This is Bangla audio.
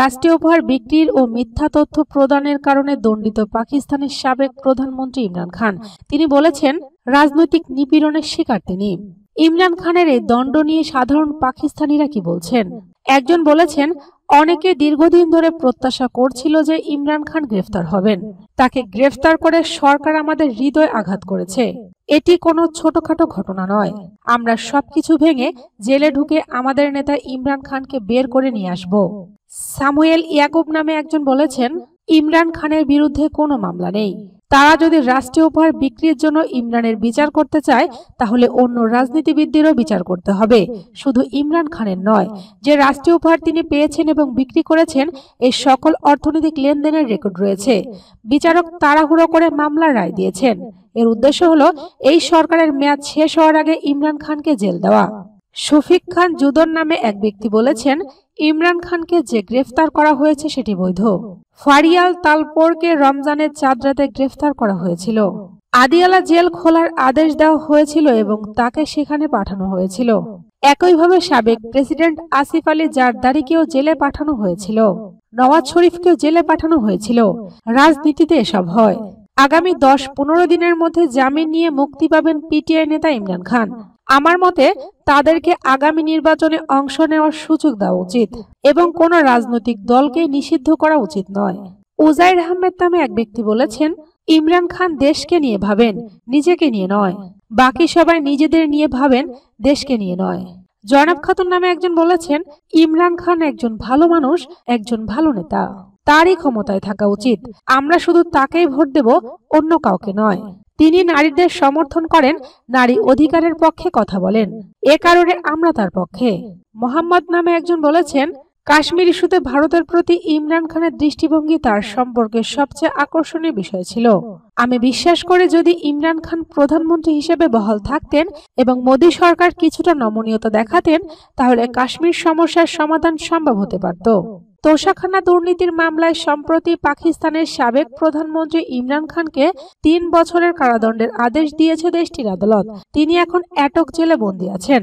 রাষ্ট্রীয় উপহার বিক্রির ও মিথ্যা তথ্য প্রদানের কারণে দণ্ডিত পাকিস্তানের সাবেক প্রধানমন্ত্রী ইমরান খান তিনি বলেছেন রাজনৈতিক নিপীড়নের শিকার তিনি ইমরান খানের এই দণ্ড নিয়ে সাধারণ পাকিস্তানিরা কি বলছেন একজন বলেছেন অনেকে দীর্ঘদিন ধরে প্রত্যাশা করছিল যে ইমরান খান গ্রেফতার হবেন তাকে গ্রেফতার করে সরকার আমাদের হৃদয় আঘাত করেছে এটি কোনো ছোটখাটো ঘটনা নয় আমরা সবকিছু ভেঙে জেলে ঢুকে আমাদের নেতা ইমরান খানকে বের করে নিয়ে আসব সামুয়েল ইয়াকুব নামে একজন বলেছেন ইমরান খানের বিরুদ্ধে কোনো মামলা নেই তারা যদি রাষ্ট্রীয় উপহার বিক্রির জন্য ইমরানের বিচার করতে চায় তাহলে অন্য রাজনীতিবিদদেরও বিচার করতে হবে শুধু ইমরান খানের নয় যে রাষ্ট্রীয় উপহার তিনি পেয়েছেন এবং বিক্রি করেছেন এই সকল অর্থনৈতিক লেনদেনের রেকর্ড রয়েছে বিচারক তাড়াহুড়ো করে মামলার রায় দিয়েছেন এর উদ্দেশ্য হলো এই সরকারের মেয়াদ শেষ হওয়ার আগে ইমরান খানকে জেল দেওয়া শফিক খান জুদর নামে এক ব্যক্তি বলেছেন ইমরান খানকে যে গ্রেফতার করা হয়েছে সেটি বৈধ ফারিয়াল তালপোরকে রমজানের চাঁদ রাতে গ্রেফতার করা হয়েছিল আদিয়ালা জেল খোলার আদেশ দেওয়া হয়েছিল এবং তাকে সেখানে পাঠানো হয়েছিল একইভাবে সাবেক প্রেসিডেন্ট আসিফ আলী জারদারিকেও জেলে পাঠানো হয়েছিল নওয়াজ শরীফকেও জেলে পাঠানো হয়েছিল রাজনীতিতে এসব হয় আগামী দশ পনেরো দিনের মধ্যে জামিন নিয়ে মুক্তি পাবেন পিটিআই নেতা ইমরান খান আমার মতে তাদেরকে আগামী নির্বাচনে অংশ নেওয়ার সুযোগ দেওয়া উচিত এবং কোন রাজনৈতিক দলকে নিষিদ্ধ করা উচিত নয় উজাইর আহমেদ নামে এক ব্যক্তি বলেছেন ইমরান খান দেশকে নিয়ে ভাবেন নিজেকে নিয়ে নয় বাকি সবাই নিজেদের নিয়ে ভাবেন দেশকে নিয়ে নয় জনাব খাতুন নামে একজন বলেছেন ইমরান খান একজন ভালো মানুষ একজন ভালো নেতা তারই ক্ষমতায় থাকা উচিত আমরা শুধু তাকেই ভোট দেব অন্য কাউকে নয় তিনি নারীদের সমর্থন করেন নারী অধিকারের পক্ষে কথা বলেন এ কারণে আমরা তার পক্ষে মোহাম্মদ নামে একজন বলেছেন কাশ্মীর ইস্যুতে ভারতের প্রতি ইমরান খানের দৃষ্টিভঙ্গি তার সম্পর্কে সবচেয়ে আকর্ষণীয় বিষয় ছিল আমি বিশ্বাস করে যদি ইমরান খান প্রধানমন্ত্রী হিসেবে বহাল থাকতেন এবং মোদী সরকার কিছুটা নমনীয়তা দেখাতেন তাহলে কাশ্মীর সমস্যার সমাধান সম্ভব হতে পারত তোষাখানা দুর্নীতির মামলায় সম্প্রতি পাকিস্তানের সাবেক প্রধানমন্ত্রী ইমরান খানকে তিন বছরের কারাদণ্ডের আদেশ দিয়েছে দেশটির আদালত তিনি এখন অ্যাটক জেলে বন্দী আছেন